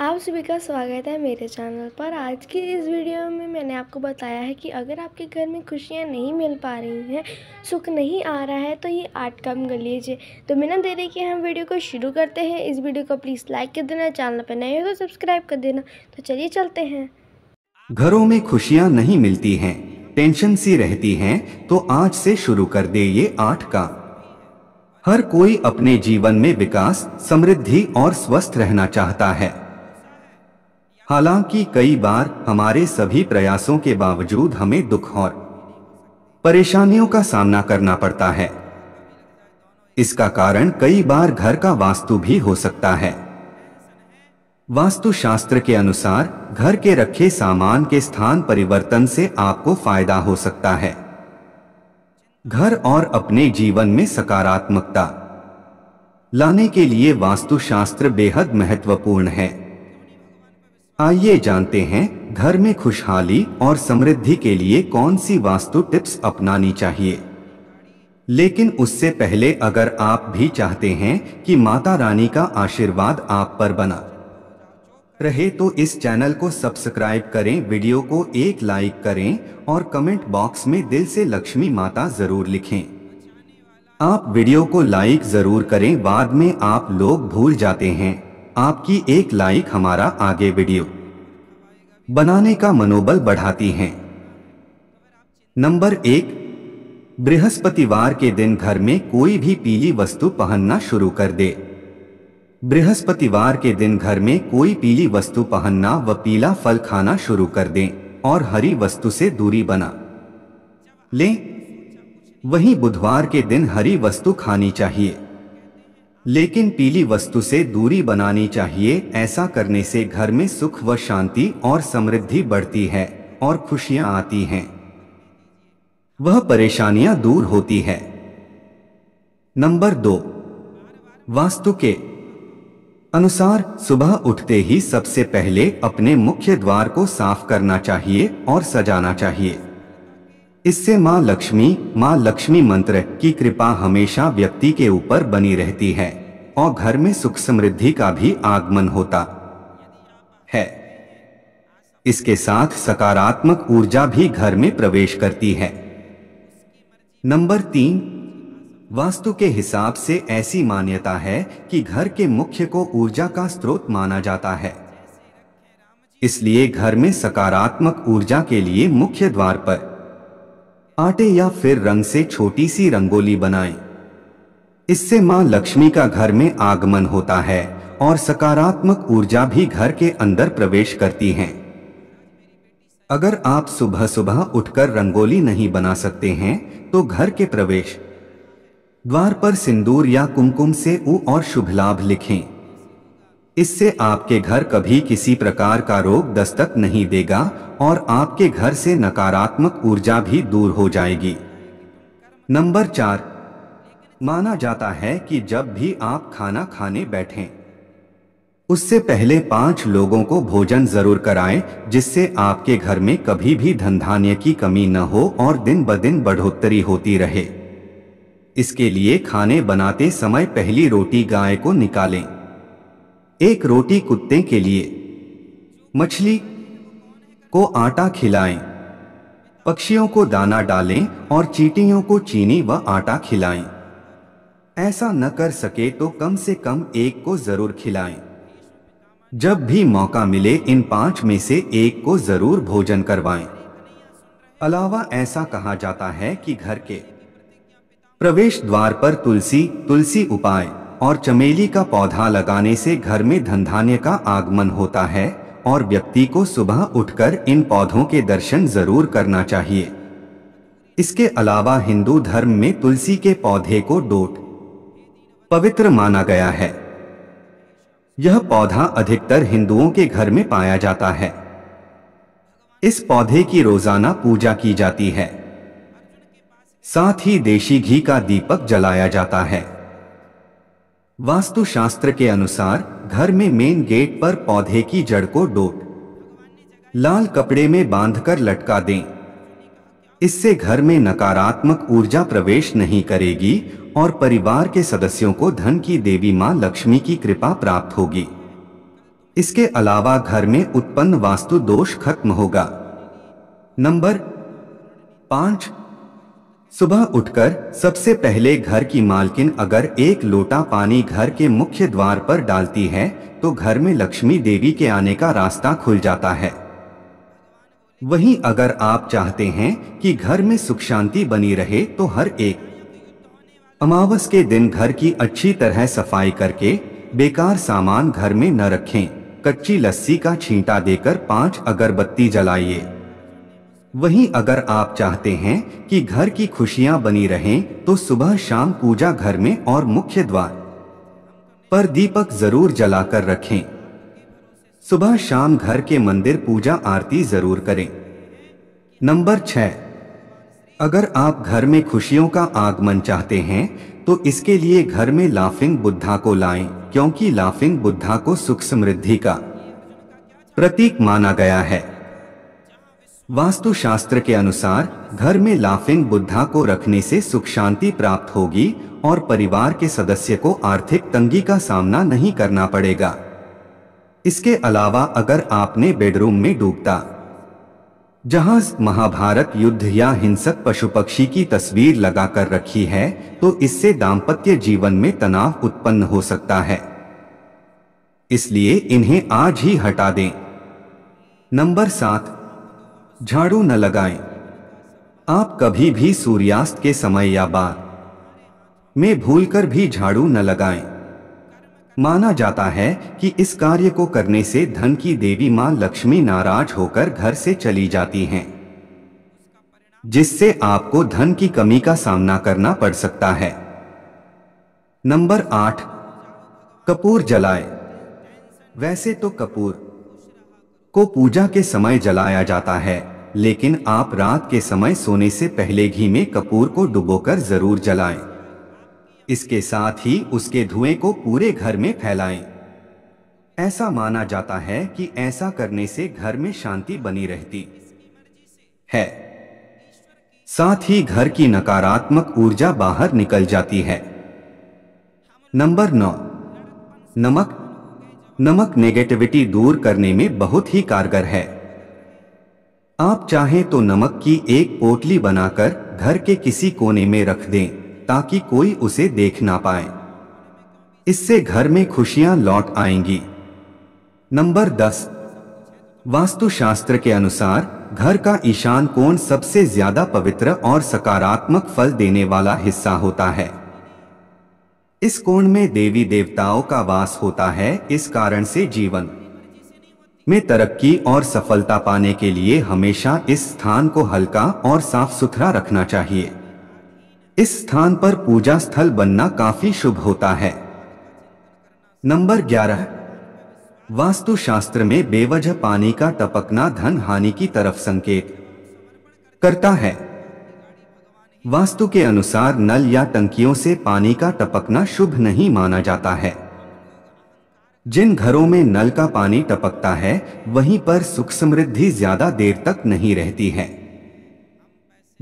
आप सभी का स्वागत है मेरे चैनल पर आज की इस वीडियो में मैंने आपको बताया है कि अगर आपके घर में खुशियाँ नहीं मिल पा रही हैं सुख नहीं आ रहा है तो ये आर्ट कम कर लीजिए तो बिना देरी के हम वीडियो को शुरू करते हैं इस वीडियो को प्लीज़ लाइक कर देना चैनल पर नए हो तो सब्सक्राइब कर देना तो चलिए चलते हैं घरों में खुशियाँ नहीं मिलती हैं टेंशन सी रहती हैं तो आज से शुरू कर दे ये आर्ट का हर कोई अपने जीवन में विकास समृद्धि और स्वस्थ रहना चाहता है हालांकि कई बार हमारे सभी प्रयासों के बावजूद हमें दुख और परेशानियों का सामना करना पड़ता है इसका कारण कई बार घर का वास्तु भी हो सकता है वास्तुशास्त्र के अनुसार घर के रखे सामान के स्थान परिवर्तन से आपको फायदा हो सकता है घर और अपने जीवन में सकारात्मकता लाने के लिए वास्तुशास्त्र बेहद महत्वपूर्ण है आइए जानते हैं घर में खुशहाली और समृद्धि के लिए कौन सी वास्तु टिप्स अपनानी चाहिए लेकिन उससे पहले अगर आप भी चाहते हैं कि माता रानी का आशीर्वाद आप पर बना रहे तो इस चैनल को सब्सक्राइब करें वीडियो को एक लाइक करें और कमेंट बॉक्स में दिल से लक्ष्मी माता जरूर लिखें आप वीडियो को लाइक जरूर करें बाद में आप लोग भूल जाते हैं आपकी एक लाइक हमारा आगे वीडियो बनाने का मनोबल बढ़ाती हैं नंबर एक बृहस्पतिवार के दिन घर में कोई भी पीली वस्तु पहनना शुरू कर दे बृहस्पतिवार के दिन घर में कोई पीली वस्तु पहनना व पीला फल खाना शुरू कर दें और हरी वस्तु से दूरी बना लें वहीं बुधवार के दिन हरी वस्तु खानी चाहिए लेकिन पीली वस्तु से दूरी बनानी चाहिए ऐसा करने से घर में सुख व शांति और समृद्धि बढ़ती है और खुशियां आती हैं वह परेशानियां दूर होती है नंबर दो वास्तु के अनुसार सुबह उठते ही सबसे पहले अपने मुख्य द्वार को साफ करना चाहिए और सजाना चाहिए इससे माँ लक्ष्मी माँ लक्ष्मी मंत्र की कृपा हमेशा व्यक्ति के ऊपर बनी रहती है और घर में सुख समृद्धि का भी आगमन होता है इसके साथ सकारात्मक ऊर्जा भी घर में प्रवेश करती है नंबर तीन वास्तु के हिसाब से ऐसी मान्यता है कि घर के मुख्य को ऊर्जा का स्रोत माना जाता है इसलिए घर में सकारात्मक ऊर्जा के लिए मुख्य द्वार पर आटे या फिर रंग से छोटी सी रंगोली बनाएं। इससे मां लक्ष्मी का घर में आगमन होता है और सकारात्मक ऊर्जा भी घर के अंदर प्रवेश करती है अगर आप सुबह सुबह उठकर रंगोली नहीं बना सकते हैं तो घर के प्रवेश द्वार पर सिंदूर या कुमकुम से ऊ और शुभ लाभ लिखें इससे आपके घर कभी किसी प्रकार का रोग दस्तक नहीं देगा और आपके घर से नकारात्मक ऊर्जा भी दूर हो जाएगी नंबर चार माना जाता है कि जब भी आप खाना खाने बैठें उससे पहले पांच लोगों को भोजन जरूर कराएं जिससे आपके घर में कभी भी धन धान्य की कमी न हो और दिन ब दिन बढ़ोतरी होती रहे इसके लिए खाने बनाते समय पहली रोटी गाय को निकालें एक रोटी कुत्ते के लिए मछली को आटा खिलाएं पक्षियों को दाना डालें और चीटियों को चीनी व आटा खिलाएं ऐसा न कर सके तो कम से कम एक को जरूर खिलाएं। जब भी मौका मिले इन पांच में से एक को जरूर भोजन करवाएं। अलावा ऐसा कहा जाता है कि घर के प्रवेश द्वार पर तुलसी तुलसी उपाय और चमेली का पौधा लगाने से घर में धनधान्य का आगमन होता है और व्यक्ति को सुबह उठकर इन पौधों के दर्शन जरूर करना चाहिए इसके अलावा हिंदू धर्म में तुलसी के पौधे को डोट पवित्र माना गया है यह पौधा अधिकतर हिंदुओं के घर में पाया जाता है इस पौधे की रोजाना पूजा की जाती है साथ ही देशी घी का दीपक जलाया जाता है वास्तुशास्त्र के अनुसार घर में मेन गेट पर पौधे की जड़ को डोट लाल कपड़े में बांधकर लटका दें इससे घर में नकारात्मक ऊर्जा प्रवेश नहीं करेगी और परिवार के सदस्यों को धन की देवी माँ लक्ष्मी की कृपा प्राप्त होगी इसके अलावा घर में उत्पन्न वास्तु दोष खत्म होगा नंबर पांच सुबह उठकर सबसे पहले घर की मालकिन अगर एक लोटा पानी घर के मुख्य द्वार पर डालती है तो घर में लक्ष्मी देवी के आने का रास्ता खुल जाता है वहीं अगर आप चाहते हैं कि घर में सुख शांति बनी रहे तो हर एक अमावस के दिन घर की अच्छी तरह सफाई करके बेकार सामान घर में न रखें कच्ची लस्सी का छींटा देकर पांच अगरबत्ती जलाइए वहीं अगर आप चाहते हैं कि घर की खुशियां बनी रहें तो सुबह शाम पूजा घर में और मुख्य द्वार पर दीपक जरूर जलाकर रखें सुबह शाम घर के मंदिर पूजा आरती जरूर करें नंबर छ अगर आप घर में खुशियों का आगमन चाहते हैं तो इसके लिए घर में लाफिंग बुद्धा को लाएं क्योंकि लाफिंग बुद्धा को सुख समृद्धि का प्रतीक माना गया है वास्तुशास्त्र के अनुसार घर में लाफिंग बुद्धा को रखने से सुख शांति प्राप्त होगी और परिवार के सदस्य को आर्थिक तंगी का सामना नहीं करना पड़ेगा इसके अलावा अगर आपने बेडरूम में डूबता जहाज महाभारत युद्ध या हिंसक पशु पक्षी की तस्वीर लगाकर रखी है तो इससे दाम्पत्य जीवन में तनाव उत्पन्न हो सकता है इसलिए इन्हें आज ही हटा दें नंबर सात झाड़ू न लगाएं। आप कभी भी सूर्यास्त के समय या बाद में भूलकर भी झाड़ू न लगाएं। माना जाता है कि इस कार्य को करने से धन की देवी मां लक्ष्मी नाराज होकर घर से चली जाती हैं, जिससे आपको धन की कमी का सामना करना पड़ सकता है नंबर आठ कपूर जलाए वैसे तो कपूर को पूजा के समय जलाया जाता है लेकिन आप रात के समय सोने से पहले घी में कपूर को डुबोकर जरूर जलाएं। इसके साथ ही उसके धुएं को पूरे घर में फैलाएं। ऐसा माना जाता है कि ऐसा करने से घर में शांति बनी रहती है साथ ही घर की नकारात्मक ऊर्जा बाहर निकल जाती है नंबर नौ नमक नमक नेगेटिविटी दूर करने में बहुत ही कारगर है आप चाहें तो नमक की एक पोटली बनाकर घर के किसी कोने में रख दें ताकि कोई उसे देख ना पाए इससे घर में खुशियां लौट आएंगी नंबर दस वास्तुशास्त्र के अनुसार घर का ईशान कोण सबसे ज्यादा पवित्र और सकारात्मक फल देने वाला हिस्सा होता है इस कोण में देवी देवताओं का वास होता है इस कारण से जीवन में तरक्की और सफलता पाने के लिए हमेशा इस स्थान को हल्का और साफ सुथरा रखना चाहिए इस स्थान पर पूजा स्थल बनना काफी शुभ होता है नंबर ग्यारह वास्तुशास्त्र में बेवजह पानी का टपकना धन हानि की तरफ संकेत करता है वास्तु के अनुसार नल या टंकियों से पानी का टपकना शुभ नहीं माना जाता है जिन घरों में नल का पानी टपकता है वहीं पर सुख समृद्धि ज्यादा देर तक नहीं रहती है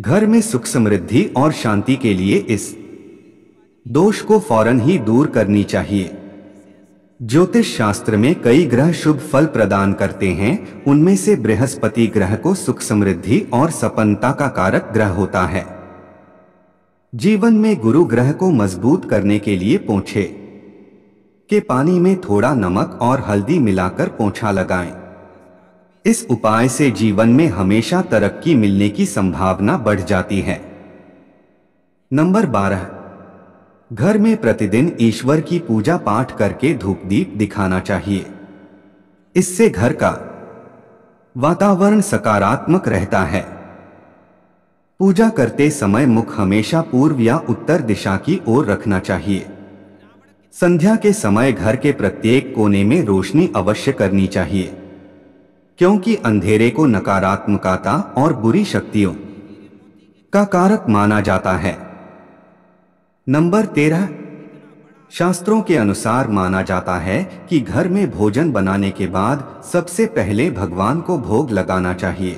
घर में सुख समृद्धि और शांति के लिए इस दोष को फौरन ही दूर करनी चाहिए ज्योतिष शास्त्र में कई ग्रह शुभ फल प्रदान करते हैं उनमें से बृहस्पति ग्रह को सुख समृद्धि और सपन्नता का कारक ग्रह होता है जीवन में गुरु ग्रह को मजबूत करने के लिए पोछे के पानी में थोड़ा नमक और हल्दी मिलाकर पोछा लगाएं। इस उपाय से जीवन में हमेशा तरक्की मिलने की संभावना बढ़ जाती है नंबर बारह घर में प्रतिदिन ईश्वर की पूजा पाठ करके धूप दीप दिखाना चाहिए इससे घर का वातावरण सकारात्मक रहता है पूजा करते समय मुख हमेशा पूर्व या उत्तर दिशा की ओर रखना चाहिए संध्या के समय घर के प्रत्येक कोने में रोशनी अवश्य करनी चाहिए क्योंकि अंधेरे को नकारात्मकता और बुरी शक्तियों का कारक माना जाता है नंबर तेरह शास्त्रों के अनुसार माना जाता है कि घर में भोजन बनाने के बाद सबसे पहले भगवान को भोग लगाना चाहिए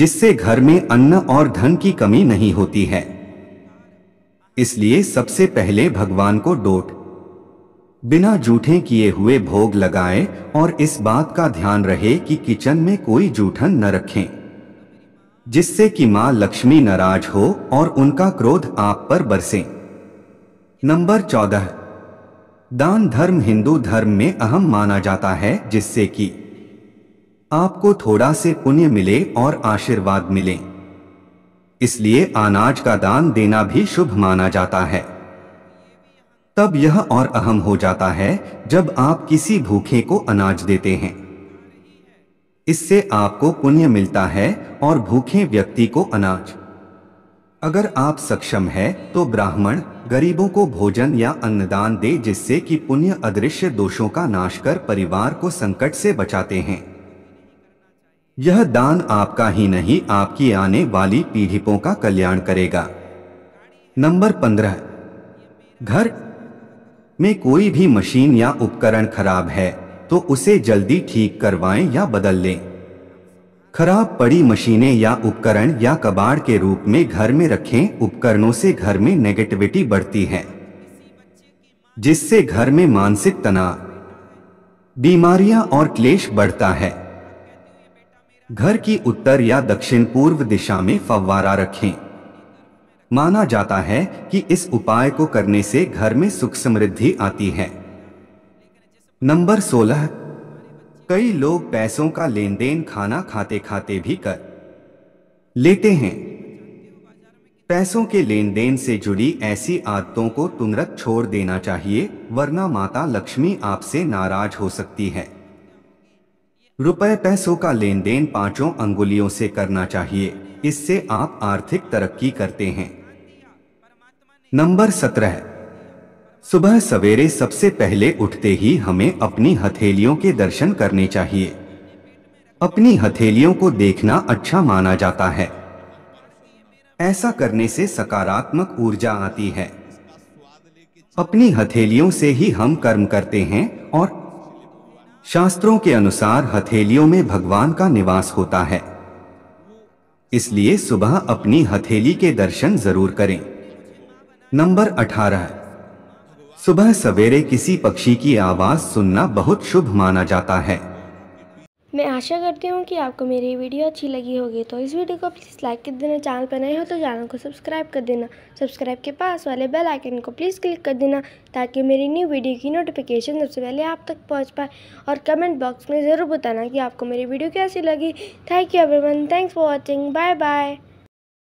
जिससे घर में अन्न और धन की कमी नहीं होती है इसलिए सबसे पहले भगवान को डोट बिना जूठे किए हुए भोग लगाएं और इस बात का ध्यान रहे कि किचन में कोई जूठन न रखें जिससे कि माँ लक्ष्मी नाराज हो और उनका क्रोध आप पर बरसे नंबर चौदह दान धर्म हिंदू धर्म में अहम माना जाता है जिससे कि आपको थोड़ा से पुण्य मिले और आशीर्वाद मिले इसलिए अनाज का दान देना भी शुभ माना जाता है तब यह और अहम हो जाता है जब आप किसी भूखे को अनाज देते हैं इससे आपको पुण्य मिलता है और भूखे व्यक्ति को अनाज अगर आप सक्षम है तो ब्राह्मण गरीबों को भोजन या अन्नदान दे जिससे कि पुण्य अदृश्य दोषों का नाश कर परिवार को संकट से बचाते हैं यह दान आपका ही नहीं आपकी आने वाली पीढ़ीपों का कल्याण करेगा नंबर पंद्रह घर में कोई भी मशीन या उपकरण खराब है तो उसे जल्दी ठीक करवाएं या बदल लें खराब पड़ी मशीनें या उपकरण या कबाड़ के रूप में घर में रखें उपकरणों से घर में नेगेटिविटी बढ़ती है जिससे घर में मानसिक तनाव बीमारियां और क्लेश बढ़ता है घर की उत्तर या दक्षिण पूर्व दिशा में फव्वारा रखें माना जाता है कि इस उपाय को करने से घर में सुख समृद्धि आती है नंबर 16 कई लोग पैसों का लेन देन खाना खाते खाते भी कर लेते हैं पैसों के लेन देन से जुड़ी ऐसी आदतों को तुमरत छोड़ देना चाहिए वरना माता लक्ष्मी आपसे नाराज हो सकती है रुपए पैसों का लेन देन पांचों अंगुलियों से करना चाहिए इससे आप आर्थिक तरक्की करते हैं नंबर सत्रह सुबह सवेरे सबसे पहले उठते ही हमें अपनी हथेलियों के दर्शन करने चाहिए अपनी हथेलियों को देखना अच्छा माना जाता है ऐसा करने से सकारात्मक ऊर्जा आती है अपनी हथेलियों से ही हम कर्म करते हैं और शास्त्रों के अनुसार हथेलियों में भगवान का निवास होता है इसलिए सुबह अपनी हथेली के दर्शन जरूर करें नंबर 18 सुबह सवेरे किसी पक्षी की आवाज सुनना बहुत शुभ माना जाता है मैं आशा करती हूँ कि आपको मेरी वीडियो अच्छी लगी होगी तो इस वीडियो को प्लीज़ लाइक कर देना चैनल पर नए हो तो चैनल को सब्सक्राइब कर देना सब्सक्राइब के पास वाले बेल आइकन को प्लीज़ क्लिक कर देना ताकि मेरी न्यू वीडियो की नोटिफिकेशन सबसे पहले आप तक पहुँच पाए और कमेंट बॉक्स में ज़रूर बताना कि आपको मेरी वीडियो कैसी लगी thank you everyone thanks for watching bye bye